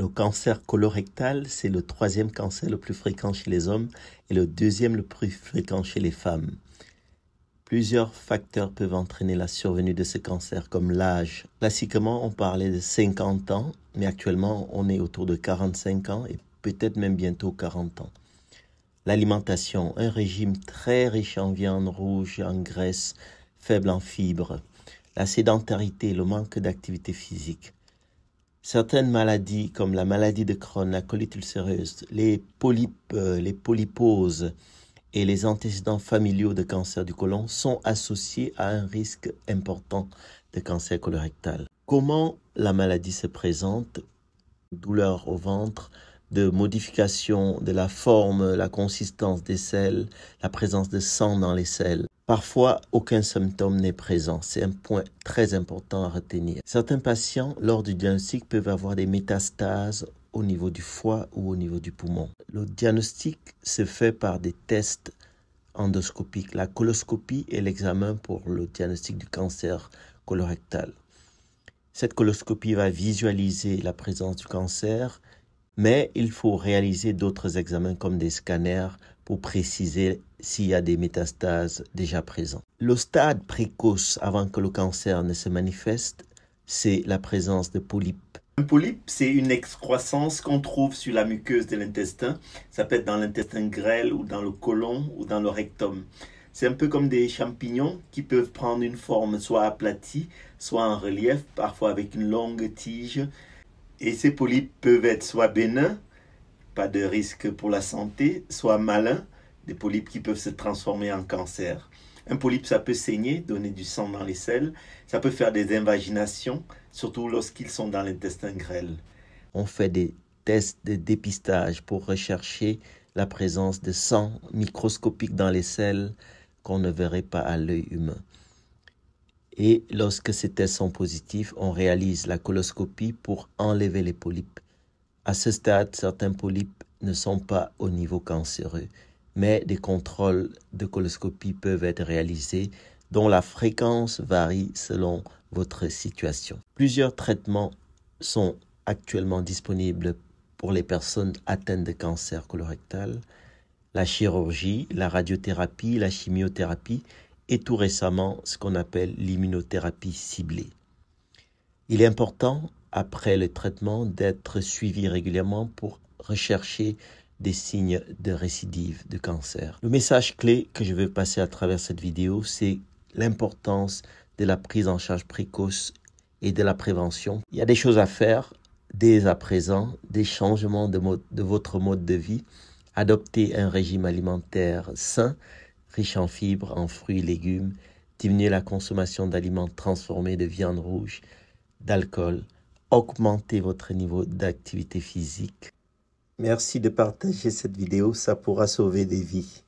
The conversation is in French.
Le cancer colorectal, c'est le troisième cancer le plus fréquent chez les hommes et le deuxième le plus fréquent chez les femmes. Plusieurs facteurs peuvent entraîner la survenue de ce cancer, comme l'âge. Classiquement, on parlait de 50 ans, mais actuellement, on est autour de 45 ans et peut-être même bientôt 40 ans. L'alimentation, un régime très riche en viande rouge, en graisse, faible en fibres. La sédentarité, le manque d'activité physique certaines maladies, comme la maladie de Crohn, la colite ulcéreuse, les polypes, euh, les polyposes et les antécédents familiaux de cancer du côlon sont associés à un risque important de cancer colorectal. Comment la maladie se présente Douleur au ventre, de modification de la forme, la consistance des selles, la présence de sang dans les selles, Parfois, aucun symptôme n'est présent. C'est un point très important à retenir. Certains patients, lors du diagnostic, peuvent avoir des métastases au niveau du foie ou au niveau du poumon. Le diagnostic se fait par des tests endoscopiques, la coloscopie est l'examen pour le diagnostic du cancer colorectal. Cette coloscopie va visualiser la présence du cancer, mais il faut réaliser d'autres examens comme des scanners pour préciser s'il y a des métastases déjà présentes. Le stade précoce avant que le cancer ne se manifeste, c'est la présence de polypes. Un polype, c'est une excroissance qu'on trouve sur la muqueuse de l'intestin. Ça peut être dans l'intestin grêle ou dans le côlon ou dans le rectum. C'est un peu comme des champignons qui peuvent prendre une forme soit aplatie, soit en relief, parfois avec une longue tige. Et ces polypes peuvent être soit bénins, pas de risque pour la santé, soit malins, des polypes qui peuvent se transformer en cancer. Un polype, ça peut saigner, donner du sang dans les selles, ça peut faire des invaginations, surtout lorsqu'ils sont dans l'intestin grêle. On fait des tests de dépistage pour rechercher la présence de sang microscopique dans les selles qu'on ne verrait pas à l'œil humain. Et lorsque ces tests sont positifs, on réalise la coloscopie pour enlever les polypes. À ce stade, certains polypes ne sont pas au niveau cancéreux mais des contrôles de coloscopie peuvent être réalisés dont la fréquence varie selon votre situation. Plusieurs traitements sont actuellement disponibles pour les personnes atteintes de cancer colorectal, la chirurgie, la radiothérapie, la chimiothérapie et tout récemment ce qu'on appelle l'immunothérapie ciblée. Il est important, après le traitement, d'être suivi régulièrement pour rechercher des signes de récidive de cancer. Le message clé que je veux passer à travers cette vidéo, c'est l'importance de la prise en charge précoce et de la prévention. Il y a des choses à faire dès à présent, des changements de, de votre mode de vie, adopter un régime alimentaire sain, riche en fibres, en fruits et légumes, diminuer la consommation d'aliments transformés de viande rouge, d'alcool, augmenter votre niveau d'activité physique, Merci de partager cette vidéo, ça pourra sauver des vies.